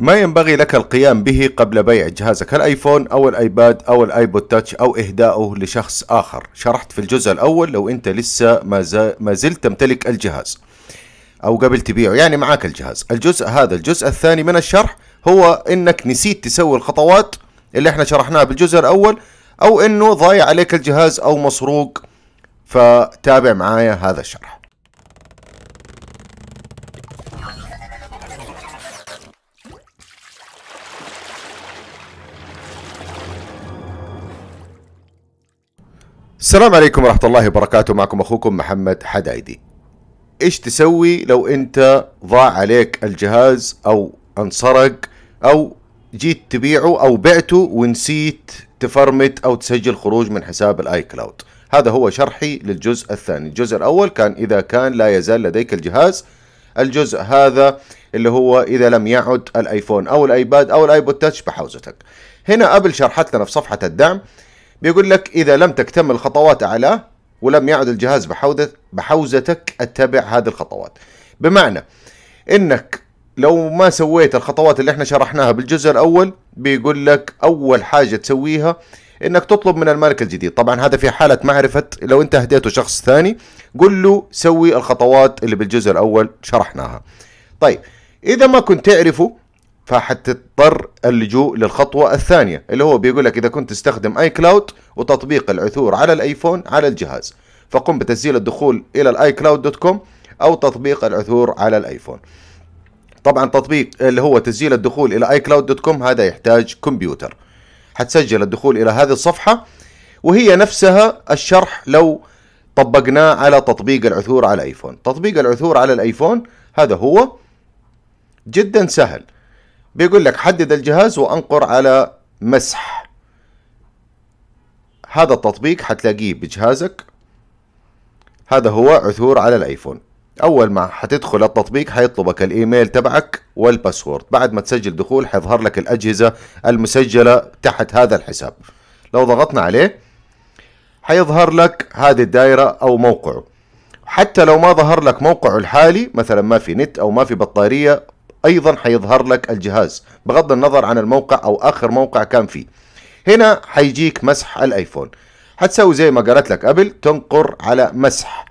ما ينبغي لك القيام به قبل بيع جهازك الايفون او الايباد او الايبود تاتش او اهدائه لشخص اخر شرحت في الجزء الاول لو انت لسه ما زلت تمتلك الجهاز او قبل تبيعه يعني معاك الجهاز الجزء هذا الجزء الثاني من الشرح هو انك نسيت تسوي الخطوات اللي احنا شرحناها بالجزء الاول او انه ضايع عليك الجهاز او مسروق فتابع معايا هذا الشرح السلام عليكم ورحمة الله وبركاته معكم أخوكم محمد حدايدي إيش تسوي لو أنت ضاع عليك الجهاز أو انسرق أو جيت تبيعه أو بعته ونسيت تفرمت أو تسجل خروج من حساب الآي كلاود هذا هو شرحي للجزء الثاني الجزء الأول كان إذا كان لا يزال لديك الجهاز الجزء هذا اللي هو إذا لم يعد الآيفون أو الآيباد أو الآيبود تاتش بحوزتك هنا قبل شرحت لنا في صفحة الدعم بيقول لك إذا لم تكتمل خطوات أعلاه ولم يعد الجهاز بحوزتك اتبع هذه الخطوات بمعنى انك لو ما سويت الخطوات اللي احنا شرحناها بالجزء الاول بيقول لك اول حاجه تسويها انك تطلب من المالك الجديد طبعا هذا في حاله معرفه لو انت هديته شخص ثاني قل له سوي الخطوات اللي بالجزء الاول شرحناها طيب اذا ما كنت تعرفه فحتضطر اللجوء للخطوة الثانية اللي هو بيقول لك إذا كنت تستخدم آي كلاود وتطبيق العثور على الآيفون على الجهاز فقم بتسجيل الدخول إلى الآي كلاود دوت كوم أو تطبيق العثور على الآيفون طبعا تطبيق اللي هو تسجيل الدخول إلى آي كلاود دوت كوم هذا يحتاج كمبيوتر حتسجل الدخول إلى هذه الصفحة وهي نفسها الشرح لو طبقناه على تطبيق العثور على الآيفون تطبيق العثور على الآيفون هذا هو جدا سهل بيقول لك حدد الجهاز وانقر على مسح هذا التطبيق حتلاقيه بجهازك هذا هو عثور على الايفون اول ما حتدخل التطبيق حيطلبك الايميل تبعك والباسورد بعد ما تسجل دخول حيظهر لك الاجهزه المسجله تحت هذا الحساب لو ضغطنا عليه حيظهر لك هذه الدائره او موقعه حتى لو ما ظهر لك موقعه الحالي مثلا ما في نت او ما في بطاريه ايضا حيظهر لك الجهاز بغض النظر عن الموقع او اخر موقع كان فيه هنا حيجيك مسح الايفون حتسوي زي ما قالت لك ابل تنقر على مسح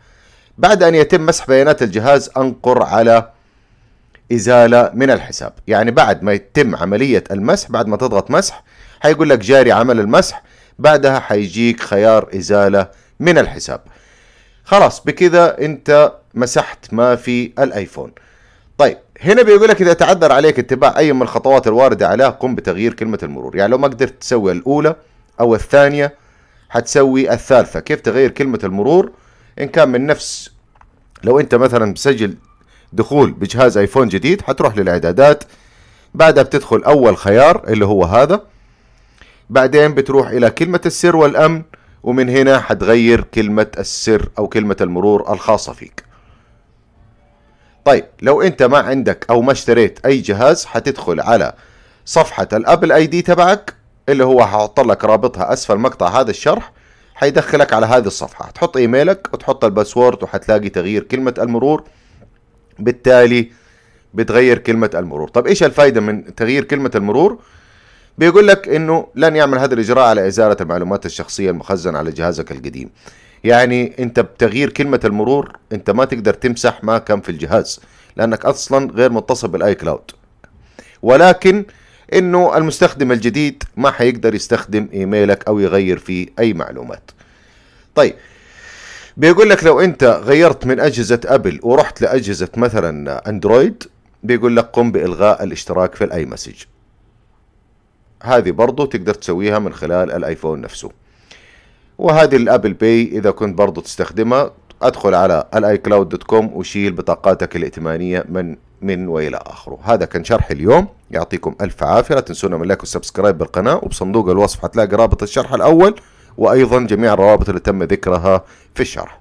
بعد ان يتم مسح بيانات الجهاز انقر على ازاله من الحساب يعني بعد ما يتم عمليه المسح بعد ما تضغط مسح حيقول لك جاري عمل المسح بعدها حيجيك خيار ازاله من الحساب خلاص بكذا انت مسحت ما في الايفون طيب هنا بيقول لك اذا تعذر عليك اتباع اي من الخطوات الوارده عليه قم بتغيير كلمه المرور يعني لو ما قدرت تسوي الاولى او الثانيه حتسوي الثالثه كيف تغير كلمه المرور ان كان من نفس لو انت مثلا مسجل دخول بجهاز ايفون جديد حتروح للاعدادات بعدها بتدخل اول خيار اللي هو هذا بعدين بتروح الى كلمه السر والامن ومن هنا حتغير كلمه السر او كلمه المرور الخاصه فيك طيب لو انت ما عندك او ما اشتريت اي جهاز حتدخل على صفحة الابل اي دي تبعك اللي هو هحط لك رابطها اسفل مقطع هذا الشرح حيدخلك على هذه الصفحة تحط ايميلك وتحط الباسورد وحتلاقي تغيير كلمة المرور بالتالي بتغير كلمة المرور طب ايش الفايدة من تغيير كلمة المرور بيقول لك انه لن يعمل هذا الاجراء على ازالة المعلومات الشخصية المخزنة على جهازك القديم يعني انت بتغيير كلمه المرور انت ما تقدر تمسح ما كان في الجهاز لانك اصلا غير متصل بالاي كلاود ولكن انه المستخدم الجديد ما حيقدر يستخدم ايميلك او يغير فيه اي معلومات طيب بيقول لك لو انت غيرت من اجهزه ابل ورحت لاجهزه مثلا اندرويد بيقول لك قم بالغاء الاشتراك في الاي مسج هذه برضو تقدر تسويها من خلال الايفون نفسه وهذه الابل باي اذا كنت برضو تستخدمها ادخل على الاي كلاود دوت كوم وشيل بطاقاتك الائتمانيه من من والى اخره هذا كان شرح اليوم يعطيكم الف عافيه لا تنسونا من لايك والسبسكرايب بالقناه وبصندوق الوصف هتلاقي رابط الشرح الاول وايضا جميع الروابط اللي تم ذكرها في الشرح